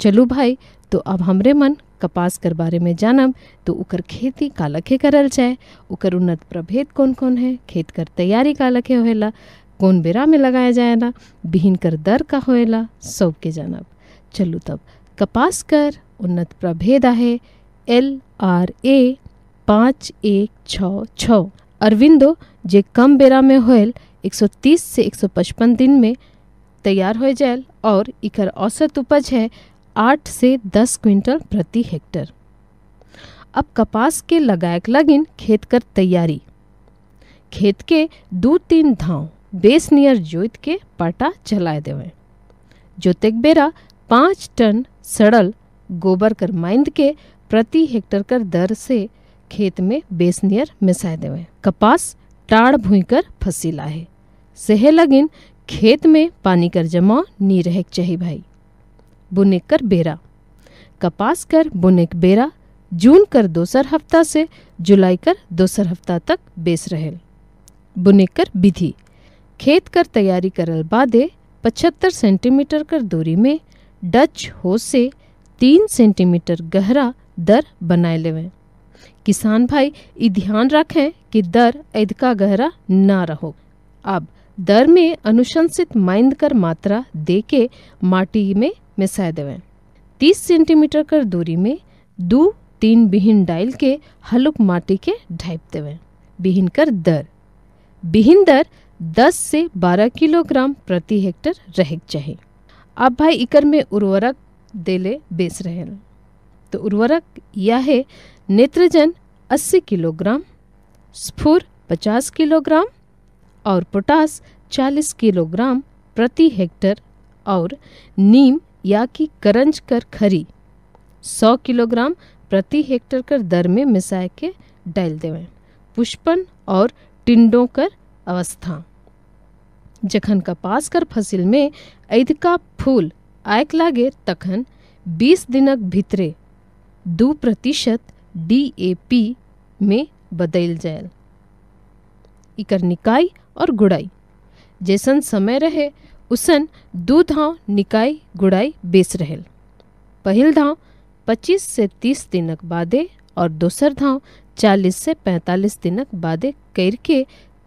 चलू भाई तो अब हमरे मन कपास कर बारे में जानब तो उकर खेती का लखे करल जाए उकर उन्नत प्रभेद कौन कौन है खेत कर तैयारी का लखे होएला कौन बेरा में लगाया जाएला बिहीन कर दर का होएला सब के जानब चलू तब कपास कर उन्नत प्रभेद आहे एल आर ए पाँच एक छः छः अरविंदो जे कम बेरा में होयल 130 से 155 दिन में तैयार हो जाए और इकर औसत उपज है आठ से दस क्विंटल प्रति हेक्टर अब कपास के लगायक लगिन खेत कर तैयारी खेत के दो तीन धाव बेस नियर जोत के पाटा चलाए देवे जोतेक बेरा पाँच टन सड़ल गोबर कर माइंद के प्रति हेक्टर कर दर से खेत में बेसनियर मिसाए देवे कपास टाड़ भूई कर फसीला है सहे लगिन खेत में पानी कर जमा नी रह चाहिए भाई बुनिक कर बेरा कपास कर बुनेक बेरा जून कर दोसर हफ्ता से जुलाई कर दोसर हफ्ता तक बेस रहे बुनिक कर विधि खेत कर तैयारी करल बादे पचहत्तर सेंटीमीटर कर दूरी में डच हो से तीन सेंटीमीटर गहरा दर बनाए ले किसान भाई ये ध्यान रखें कि दर अधिका गहरा ना रहो अब दर में अनुशंसित माइंद कर मात्रा दे के माटी में मिसाए देवें तीस सेंटीमीटर कर दूरी में दू तीन बिहीन डाइल के हलुक माटी के ढाइप देवें बिहिन कर दर बिहिन दर 10 से 12 किलोग्राम प्रति हेक्टर रह चाहिए आप भाई इकर में उर्वरक देले बेच रहे तो उर्वरक यह है नेत्रजन 80 किलोग्राम स्फुर 50 किलोग्राम और पोटास 40 किलोग्राम प्रति हेक्टर और नीम या कि करंज कर खरी 100 किलोग्राम प्रति हेक्टर कर दर में मिसाय के डाल देवे पुष्पन और टिंडों कर अवस्था जखन कपास कर फसिल में ऐदका फूल आयक लागे तखन 20 दिनक भीतरे दू प्रतिशत डी में बदल जाए इकर निकाय और गुड़ाई जैसन समय रहे उसन दू धाव निकाई गुड़ाई बेस रहल पहल धाव 25 से 30 दिनक बादे और दोसर धाव 40 से 45 दिनक बादे कर के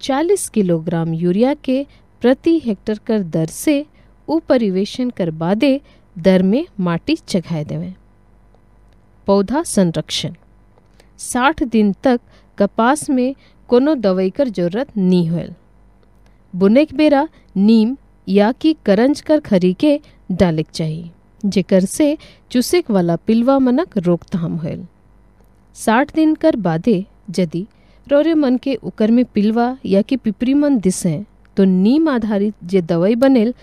40 किलोग्राम यूरिया के प्रति हेक्टर कर दर से उपरिवेशन कर बादे दर में माटी चघाए देवें पौधा संरक्षण 60 दिन तक कपास में कोनो दवाई कर जरूरत नहीं होल बुनेक बेरा नीम या कि करंज कर खरी के डालिक चाहिए जेकर से चुसेक वाला पिलवा मनक रोकथाम होल साठ दिन कर बादे यदि रोरे मन के उकर में पिलवा या कि पिपरी मन दिसें तो नीम आधारित जे दवाई बनेल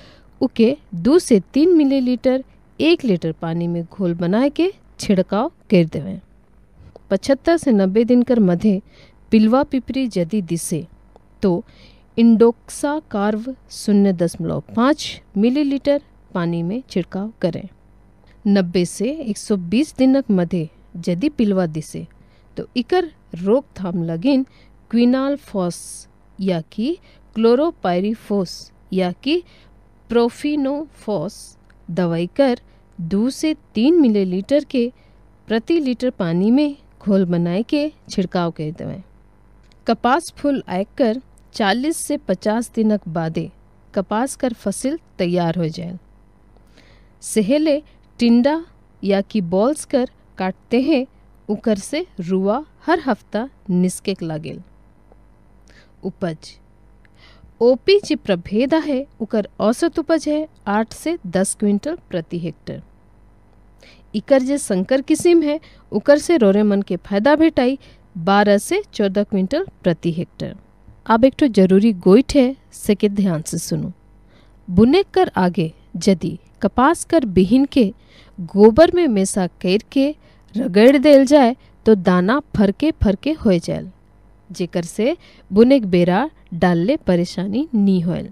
उके दो से तीन मिलीलीटर एक लीटर पानी में घोल बना के छिड़काव कर देवें पचहत्तर से नब्बे दिन कर मधे पिलवा पिपरी यदि दिसे तो इंडोक्सा कार्व शून्य दशमलव पाँच मिलीलीटर पानी में छिड़काव करें नब्बे से 120 दिनक मध्य यदि पिलवा दिसे तो इकर रोकथाम लगिन क्विनालफॉस या कि क्लोरोपायरीफोस या कि प्रोफिनोफॉस दवाई कर दो से तीन मिलीलीटर के प्रति लीटर पानी में घोल बनाए के छिड़काव कर देवें कपास फूल कर 40 से 50 दिनक बादे कपास कर फसल तैयार हो जाए सहेले टिंडा या कि बॉल्स कर काटते हैं उकर से रुआ हर हफ्ता निस्के लागेल उपज ओपी जी प्रभेद है उकर औसत उपज है आठ से दस क्विंटल प्रति हेक्टर इकर जे संकर किस्म है उकर से रोरेमन के फायदा भेटाई बारह से चौदह क्विंटल प्रति हेक्टर अब एक तो जरूरी गोइठ है सके ध्यान से सुनो बुने कर आगे यदि कपास कर बिहीन के गोबर में मेसा कर के रगड़ दिल जाए तो दाना फरके फरके हो जाए जेकर से बुनेक बेरा डालले परेशानी नहीं होल